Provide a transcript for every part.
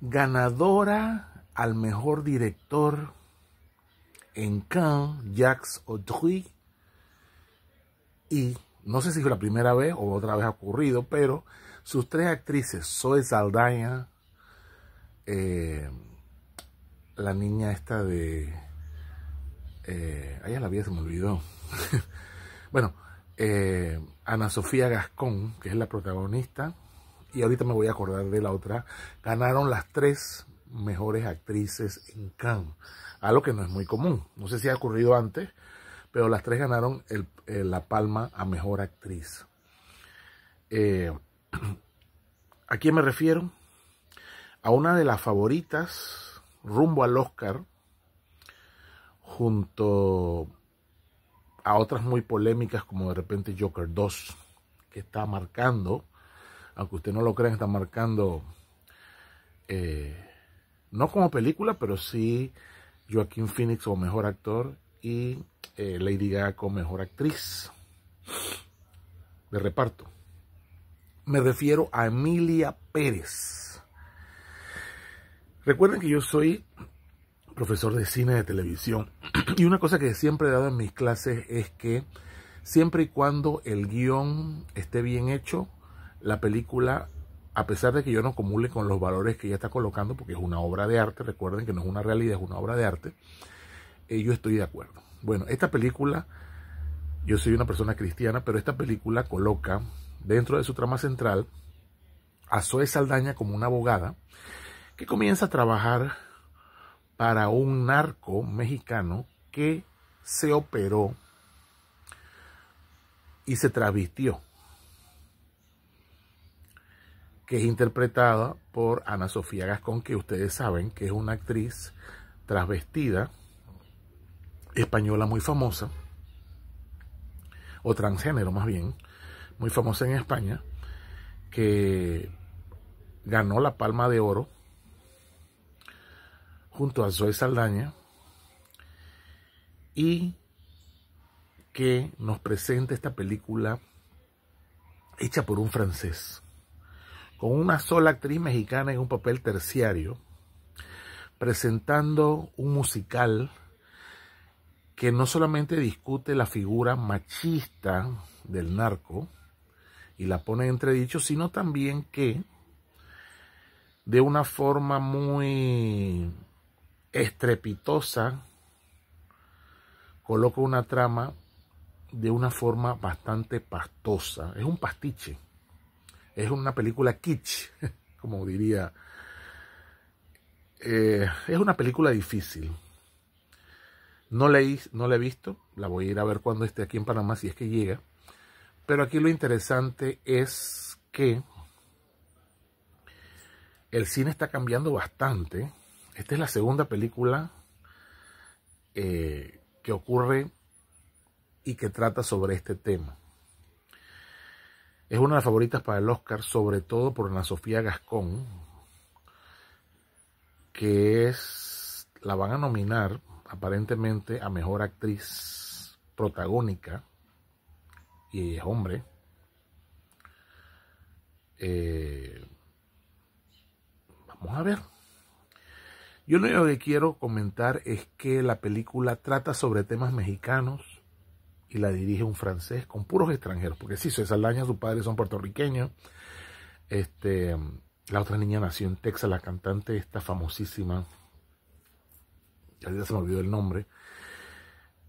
ganadora al mejor director en Cannes, Jacques Audry. Y no sé si fue la primera vez o otra vez ha ocurrido, pero sus tres actrices, Zoe Saldaña, eh, la niña esta de... Eh, ya la vida se me olvidó. bueno, eh, Ana Sofía Gascón, que es la protagonista, y ahorita me voy a acordar de la otra, ganaron las tres mejores actrices en Cannes, algo que no es muy común. No sé si ha ocurrido antes, pero las tres ganaron eh, la palma a mejor actriz. Eh, ¿A quién me refiero? A una de las favoritas rumbo al Oscar, junto a otras muy polémicas como de repente Joker 2, que está marcando aunque usted no lo crea, está marcando, eh, no como película, pero sí Joaquín Phoenix como mejor actor y eh, Lady Gaga como mejor actriz de reparto. Me refiero a Emilia Pérez. Recuerden que yo soy profesor de cine de televisión y una cosa que siempre he dado en mis clases es que siempre y cuando el guión esté bien hecho, la película, a pesar de que yo no acumule con los valores que ella está colocando, porque es una obra de arte, recuerden que no es una realidad, es una obra de arte, eh, yo estoy de acuerdo. Bueno, esta película, yo soy una persona cristiana, pero esta película coloca dentro de su trama central a Zoe Saldaña como una abogada que comienza a trabajar para un narco mexicano que se operó y se travestió que es interpretada por Ana Sofía Gascón, que ustedes saben que es una actriz transvestida, española muy famosa, o transgénero más bien, muy famosa en España, que ganó la Palma de Oro junto a Zoe Saldaña y que nos presenta esta película hecha por un francés con una sola actriz mexicana en un papel terciario, presentando un musical que no solamente discute la figura machista del narco y la pone entredicho, sino también que de una forma muy estrepitosa coloca una trama de una forma bastante pastosa. Es un pastiche es una película kitsch, como diría. Eh, es una película difícil. No la, no he visto, la voy a ir a ver cuando esté aquí en Panamá, si es que llega. Pero aquí lo interesante es que el cine está cambiando bastante. Esta es la segunda película eh, que ocurre y que trata sobre este tema. Es una de las favoritas para el Oscar, sobre todo por Ana Sofía Gascón, que es, la van a nominar aparentemente a Mejor Actriz Protagónica, y es hombre. Eh, vamos a ver. Yo lo que quiero comentar es que la película trata sobre temas mexicanos, y la dirige un francés con puros extranjeros, porque sí, soy Laña, sus padres son puertorriqueños. Este, la otra niña nació en Texas, la cantante esta famosísima, Ya se me olvidó el nombre.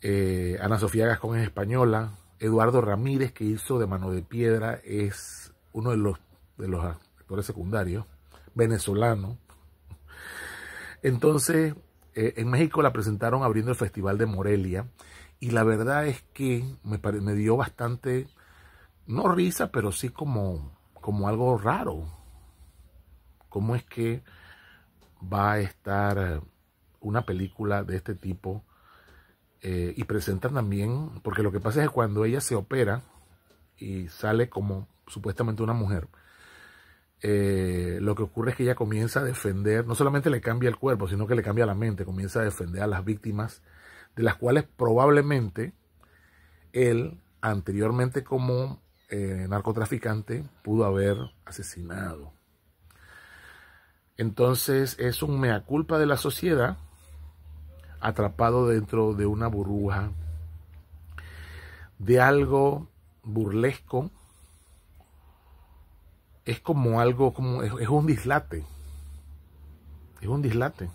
Eh, Ana Sofía Gascón es española. Eduardo Ramírez, que hizo de Mano de Piedra, es uno de los, de los actores secundarios, venezolano. Entonces, eh, en México la presentaron abriendo el Festival de Morelia y la verdad es que me, me dio bastante, no risa, pero sí como, como algo raro. ¿Cómo es que va a estar una película de este tipo? Eh, y presentan también, porque lo que pasa es que cuando ella se opera y sale como supuestamente una mujer, eh, lo que ocurre es que ella comienza a defender, no solamente le cambia el cuerpo, sino que le cambia la mente, comienza a defender a las víctimas de las cuales probablemente él, anteriormente como eh, narcotraficante, pudo haber asesinado. Entonces es un mea culpa de la sociedad atrapado dentro de una burbuja de algo burlesco. Es como algo, como, es un dislate. Es un dislate.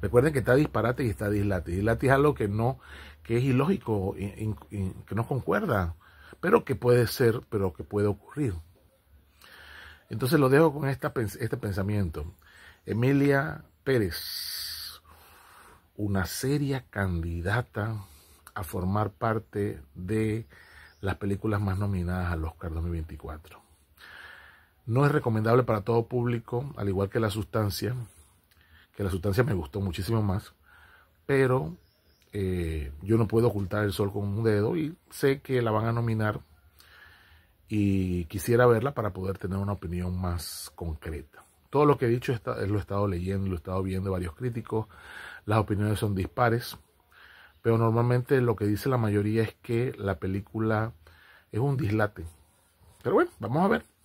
Recuerden que está disparate y está dislate. Dislate es algo que no, que es ilógico, que no concuerda, pero que puede ser, pero que puede ocurrir. Entonces lo dejo con este pensamiento. Emilia Pérez, una seria candidata a formar parte de las películas más nominadas al Oscar 2024. No es recomendable para todo público, al igual que la sustancia, que la sustancia me gustó muchísimo más, pero eh, yo no puedo ocultar el sol con un dedo y sé que la van a nominar y quisiera verla para poder tener una opinión más concreta. Todo lo que he dicho está, lo he estado leyendo, lo he estado viendo varios críticos, las opiniones son dispares, pero normalmente lo que dice la mayoría es que la película es un dislate. Pero bueno, vamos a ver.